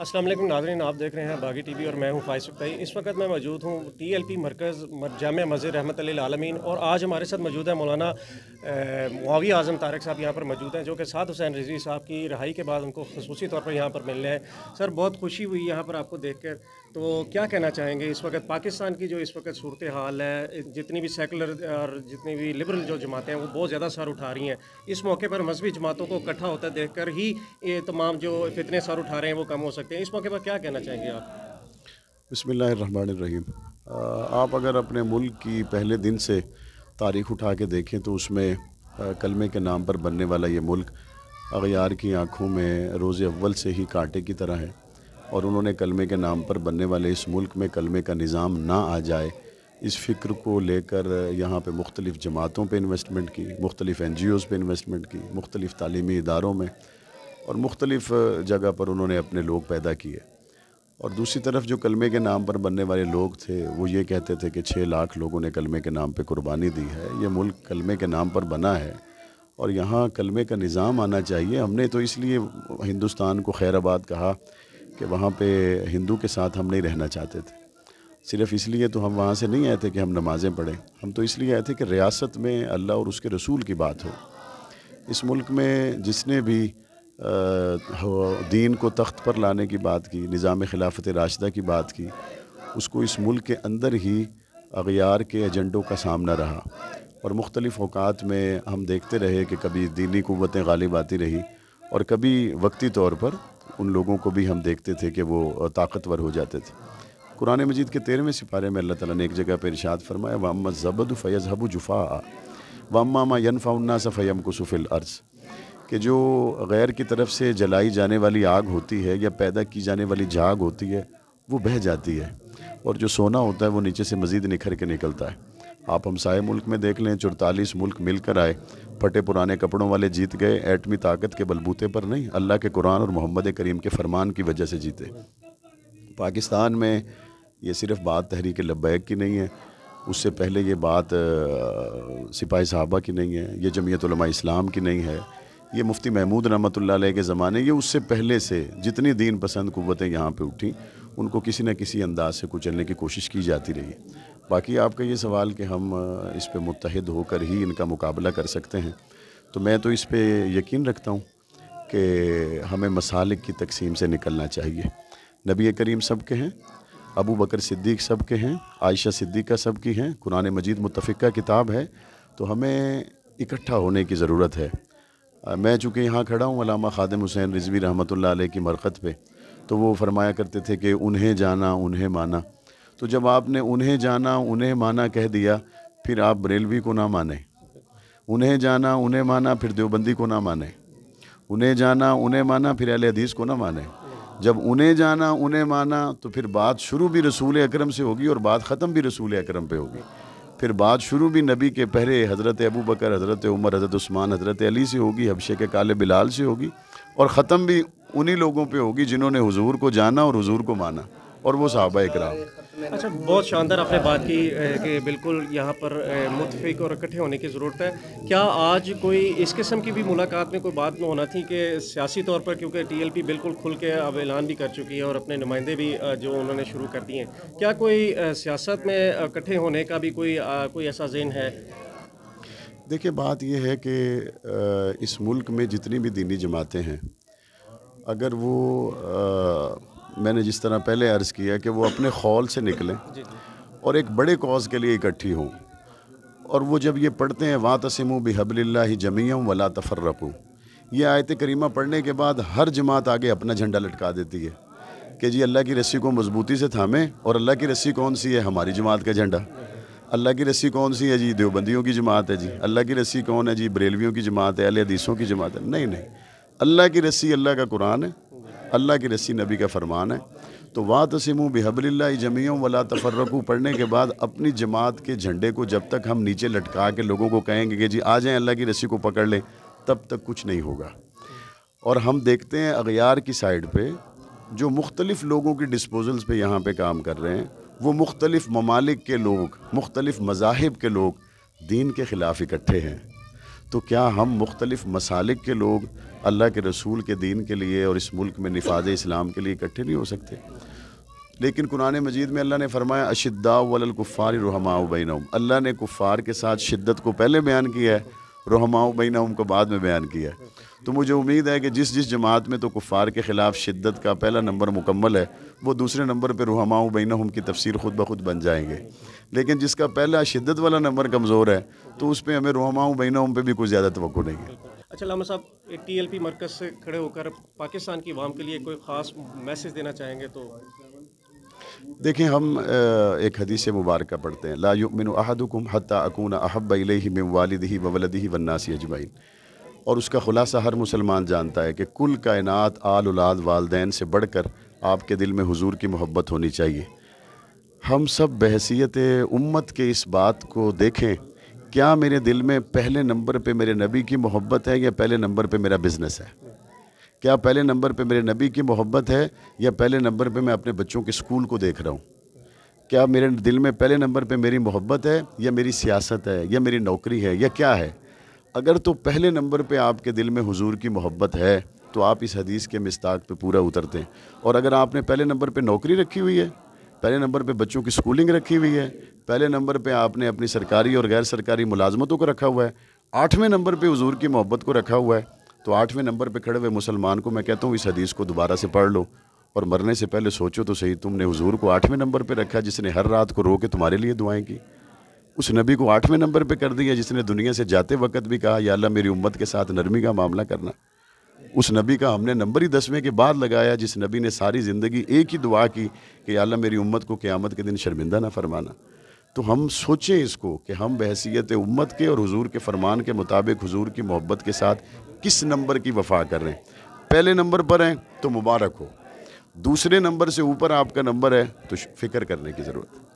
अस्सलाम वालेकुम नाजरीन आप देख रहे हैं बागी टीवी और मैं हूं फाइज सुक्ताई इस वक्त मैं मौजूद हूं टीएलपी मरकज़ जाम मस्जिद रहमत आलमीन और आज हमारे साथ मौजूद है मौलाना मुआवी आज़म तारक साहब यहाँ पर मौजूद हैं जो कि साद हुसैन रजी साहब की रहाई के बाद उनको खसूसी तौर पर यहाँ पर मिल रहे हैं सर बहुत खुशी हुई यहाँ पर आपको देख कर तो क्या कहना चाहेंगे इस वक्त पाकिस्तान की जो इस वक्त सूरत हाल है जितनी भी सेकुलर और जितनी भी लिबरल जो जमातें हैं वो बहुत ज़्यादा सर उठा रही हैं इस मौके पर मजहबी जमातों को इकट्ठा होता देख कर ही तमाम जो फितने सर उठा रहे हैं वो कम हो सकते सकते हैं इस मौके पर क्या कहना चाहेंगे आप बसमीम आप अगर अपने मुल्क की पहले दिन से तारीख उठा के देखें तो उसमें कलमे के नाम पर बनने वाला ये मुल्क अगयार की आंखों में रोज़ अव्वल से ही कांटे की तरह है और उन्होंने कलमे के नाम पर बनने वाले इस मुल्क में कलमे का निज़ाम ना आ जाए इस फ़िक्र को लेकर यहाँ पे मुख्तलिफ़ जमातों पे इन्वेस्टमेंट की मुख्तलिफ़ एन जी ओज़ पर इन्वेस्टमेंट की मुख्तलिफ़ तलीमी इदारों में और मुख्तलिफ़ जगह पर उन्होंने अपने लोग पैदा किए और दूसरी तरफ जो कलमे के नाम पर बनने वाले लोग थे वो ये कहते थे कि छः लाख लोगों ने कलमे के नाम पर कुर्बानी दी है ये मुल्क कलमे के नाम पर बना है और यहाँ कलमे का निज़ाम आना चाहिए हमने तो इसलिए हिंदुस्तान को खैराबाद कहा कि वहाँ पे हिंदू के साथ हम नहीं रहना चाहते थे सिर्फ इसलिए तो हम वहाँ से नहीं आए थे कि हम नमाज़ें पढ़ें हम तो इसलिए आए थे कि रियासत में अल्लाह और उसके रसूल की बात हो इस मुल्क में जिसने भी दीन को तख्त पर लाने की बात की निज़ाम खिलाफत राशदा की बात की उसको इस मुल्क के अंदर ही अगियार के एजेंडों का सामना रहा और मुख्तलिफ़ अवकात में हम देखते रहे कि कभी दीनी क़वतें गालिब आती रही और कभी वक्ती तौर पर उन लोगों को भी हम देखते थे कि वो ताकतवर हो जाते थे कुरान मजीद के तेरहवें सिपारे में अल्लाह ताला ने एक जगह पर इरशाद फरमाया वाम जबद फ़ैज़ हबू जुफ़ा वामा मा यनफ़ा उन्ना को कुसुफ़िल अर्ज़ कि जो गैर की तरफ से जलाई जाने वाली आग होती है या पैदा की जाने वाली झाग होती है वो बह जाती है और जो सोना होता है वो नीचे से मज़ीद निखर के निकलता है आप हमसाए मुल्क में देख लें चौतालीस मुल्क मिलकर आए फटे पुराने कपड़ों वाले जीत गए एटमी ताकत के बलबूते पर नहीं अल्लाह के कुरान और मोहम्मद करीम के फरमान की वजह से जीते पाकिस्तान में ये सिर्फ बात तहरीक लब्बैक की नहीं है उससे पहले ये बात सिपाही साहबा की नहीं है ये जमीयत इस्लाम की नहीं है ये मुफ्ती महमूद रहमत के ज़माने ये उससे पहले से जितनी दीन पसंद कुतें यहाँ पर उठी उनको किसी न किसी अंदाज से कुचलने की कोशिश की जाती रही बाकी आपका ये सवाल कि हम इस पर मुतहद होकर ही इनका मुकाबला कर सकते हैं तो मैं तो इस पर यकीन रखता हूँ कि हमें मसालिक की तकसीम से निकलना चाहिए नबी करीम सब के हैं अबू बकर सिद्दीक सब के हैं आयशा सिद्दीक़ा सब की हैं कुरान मजीद मुतफ़ा किताब है तो हमें इकट्ठा होने की ज़रूरत है मैं चूँकि यहाँ खड़ा हूँ अलामा ख़ादम हुसैन रिजवी रहमत की मरकत पर तो वो फरमाया करते थे कि उन्हें जाना उन्हें माना तो जब आपने उन्हें जाना उन्हें माना कह दिया फिर आप बरेलवी को ना माने उन्हें जाना उन्हें माना फिर देवबंदी को ना माने उन्हें जाना उन्हें माना फिर अल हदीस को ना माने जब उन्हें जाना उन्हें माना तो फिर बात शुरू भी रसूल अक्रम से होगी और बात ख़त्म भी रसूल अक्रम पर होगी फिर बात शुरू भी नबी के पहले हज़रत अबू बकर हज़रत उमर हज़रत उस्मान हज़रत अली से होगी हबशे के काले बिलाल से होगी और ख़त्म भी उन्हीं लोगों पे होगी जिन्होंने हुजूर को जाना और हुजूर को माना और वो साहबा इकराम अच्छा बहुत शानदार आपने बात की कि बिल्कुल यहाँ पर मुतफिक और इकट्ठे होने की ज़रूरत है क्या आज कोई इस किस्म की भी मुलाकात में कोई बात नहीं होना थी कि सियासी तौर पर क्योंकि टीएलपी बिल्कुल खुल के अब ऐलान भी कर चुकी है और अपने नुमाइंदे भी जो उन्होंने शुरू कर दिए हैं क्या कोई सियासत में इकट्ठे होने का भी कोई कोई ऐसा जेन है देखिए बात यह है कि इस मुल्क में जितनी भी दीनी जमातें हैं अगर वो मैंने जिस तरह पहले अर्ज़ किया कि वो अपने खौल से निकलें और एक बड़े कॉज के लिए इकट्ठी हों और वो जब ये पढ़ते हैं वात तसमु बेहबल्ला जमीम वला तफर्रकू ये आयत करीमा पढ़ने के बाद हर जमात आगे अपना झंडा लटका देती है कि जी अल्लाह की रस्सी को मजबूती से थामें और अल्लाह की रस्सी कौन सी है हमारी जमात का झंडा अल्लाह की रस्सी कौन सी है जी देवबंदियों की जमात है जी अल्लाह की रस्सी कौन है जी बरेलवियों की जमात है अल हदीसों की जमात है नहीं नहीं अल्लाह की रस्सी अल्लाह का कुरान है अल्लाह के रसी नबी का फ़रमान है तो वाह तसिमू बेहबल्ला जमीयों वला तफरकू पढ़ने के बाद अपनी जमात के झंडे को जब तक हम नीचे लटका के लोगों को कहेंगे कि जी आ जाएँ अल्लाह की रस्सी को पकड़ लें तब तक कुछ नहीं होगा और हम देखते हैं अगियार की साइड पे जो मुख्तलिफ़ लोगों की डिस्पोजल्स पे यहाँ पे काम कर रहे हैं वो मुख्तलिफ़ ममालिक के लोग मुख्तलिफ़ मजाहब के लोग दीन के ख़िलाफ़ इकट्ठे हैं तो क्या हम मुख्तलिफ़ मसालिक के लोग अल्लाह के रसूल के दीन के लिए और इस मुल्क में नफाज इस्लाम के लिए इकट्ठे नहीं हो सकते लेकिन कुरान मजीद में अल्लाह ने फरमाया अशिद्दा वलकुफ़ार रहमाऊ अल्लाह ने कुफ़ार के साथ शिद्दत को पहले बयान किया है रहमाऊ बैनम को बाद में बयान किया है तो मुझे उम्मीद है कि जिस जिस जमात में तो कुफ़ार के ख़िलाफ़ शिद्दत का पहला नंबर मुकम्मल है वो दूसरे नंबर पर रुहमा बैन हम की तफसीर ख़ुद ब खुद बन जाएंगे लेकिन जिसका पहला शिद्दत वाला नंबर कमज़ोर है तो उस पर हमें बैन हम पर भी कुछ ज़्यादा तो नहीं है अच्छा लामा साहब एक टी एल पी मरकज़ से खड़े होकर पाकिस्तान की आवाम के लिए कोई ख़ास मैसेज देना चाहेंगे तो देखें हम एक हदीस मुबारक पढ़ते हैं ला अहदुकुम हत्ता अकून अहब इलही मिम वालिद ही वलद ही वन्नासी अजमाइन और उसका ख़ुलासा हर मुसलमान जानता है कि कुल कायनात आल उलाद वालदेन से बढ़कर आपके दिल में हुजूर की मोहब्बत होनी चाहिए हम सब बहसीत उम्मत के इस बात को देखें क्या मेरे दिल में पहले नंबर पे मेरे नबी की मोहब्बत है या पहले नंबर पे मेरा बिज़नेस है क्या पहले नंबर पे मेरे नबी की मोहब्बत है या पहले नंबर पे मैं अपने बच्चों के स्कूल को देख रहा हूँ क्या मेरे दिल में पहले नंबर पे मेरी मोहब्बत है या मेरी सियासत है या मेरी नौकरी है या क्या है अगर तो पहले नंबर पे आपके दिल में हुजूर की मोहब्बत है तो आप इस हदीस के मिस्ताक पे पूरा उतरते हैं और अगर आपने पहले नंबर पे नौकरी रखी हुई है पहले नंबर पे बच्चों की स्कूलिंग रखी हुई है पहले नंबर पे आपने अपनी सरकारी और गैर सरकारी मुलाजमतों को रखा हुआ है आठवें नंबर पर हज़ूर की मोहब्बत को रखा हुआ है तो आठवें नंबर पर खड़े हुए मुसलमान को मैं कहता हूँ इस हदीस को दोबारा से पढ़ लो और मरने से पहले सोचो तो सही तुमने हज़ूर को आठवें नंबर पर रखा जिसने हर रात को रो के तुम्हारे लिए दुआएँ की उस नबी को आठवें नंबर पे कर दिया जिसने दुनिया से जाते वक्त भी कहा या अल्लाह मेरी उम्मत के साथ नरमी का मामला करना उस नबी का हमने नंबर ही दसवें के बाद लगाया जिस नबी ने सारी ज़िंदगी एक ही दुआ की कि अल्लाह मेरी उम्मत को क़्यामत के दिन शर्मिंदा ना फरमाना तो हम सोचें इसको कि हम बहसीत उम्मत के और हुजूर के फरमान के मुताबिक हुजूर की मोहब्बत के साथ किस नंबर की वफा कर रहे हैं पहले नंबर पर हैं तो मुबारक हो दूसरे नंबर से ऊपर आपका नंबर है तो फिक्र करने की ज़रूरत है